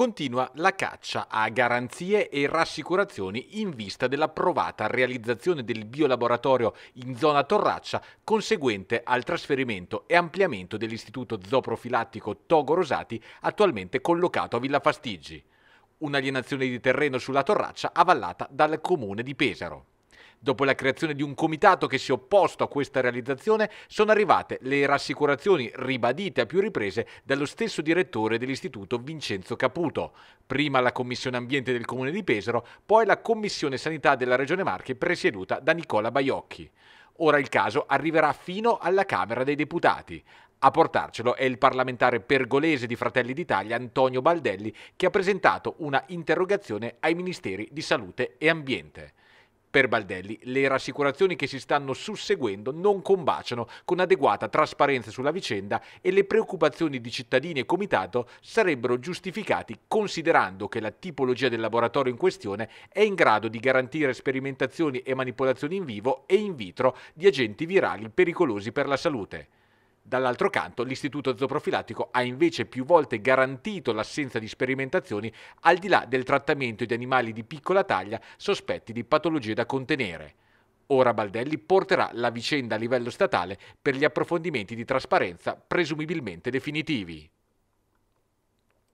Continua la caccia a garanzie e rassicurazioni in vista dell'approvata realizzazione del biolaboratorio in zona Torraccia conseguente al trasferimento e ampliamento dell'istituto zooprofilattico Togo Rosati attualmente collocato a Villa Fastigi. Un'alienazione di terreno sulla Torraccia avallata dal comune di Pesaro. Dopo la creazione di un comitato che si è opposto a questa realizzazione, sono arrivate le rassicurazioni ribadite a più riprese dallo stesso direttore dell'istituto Vincenzo Caputo. Prima la Commissione Ambiente del Comune di Pesaro, poi la Commissione Sanità della Regione Marche presieduta da Nicola Baiocchi. Ora il caso arriverà fino alla Camera dei Deputati. A portarcelo è il parlamentare pergolese di Fratelli d'Italia Antonio Baldelli che ha presentato una interrogazione ai ministeri di Salute e Ambiente. Per Baldelli, le rassicurazioni che si stanno susseguendo non combaciano con adeguata trasparenza sulla vicenda e le preoccupazioni di cittadini e comitato sarebbero giustificati considerando che la tipologia del laboratorio in questione è in grado di garantire sperimentazioni e manipolazioni in vivo e in vitro di agenti virali pericolosi per la salute. Dall'altro canto, l'istituto zooprofilattico ha invece più volte garantito l'assenza di sperimentazioni al di là del trattamento di animali di piccola taglia sospetti di patologie da contenere. Ora Baldelli porterà la vicenda a livello statale per gli approfondimenti di trasparenza presumibilmente definitivi.